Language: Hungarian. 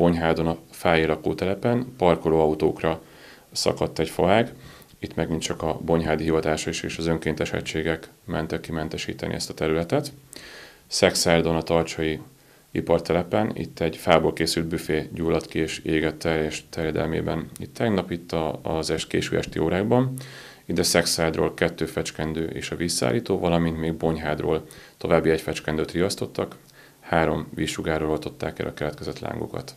Bonyhádon a fáérakó telepen parkolóautókra szakadt egy faág, itt megint csak a Bonyhádi hivatása is és az önkéntes egységek mentek kimentesíteni ezt a területet. Szexárdon a Tarcsai ipartelepen, itt egy fából készült büfé gyulladt ki és égett teljes terjedelmében itt tegnap, itt a, az est, késő esti órákban. Ide Szexárdról kettő fecskendő és a vízszállító, valamint még Bonyhádról további egy fecskendőt riasztottak, három vízsugárról oltották el a keletkezett lángokat.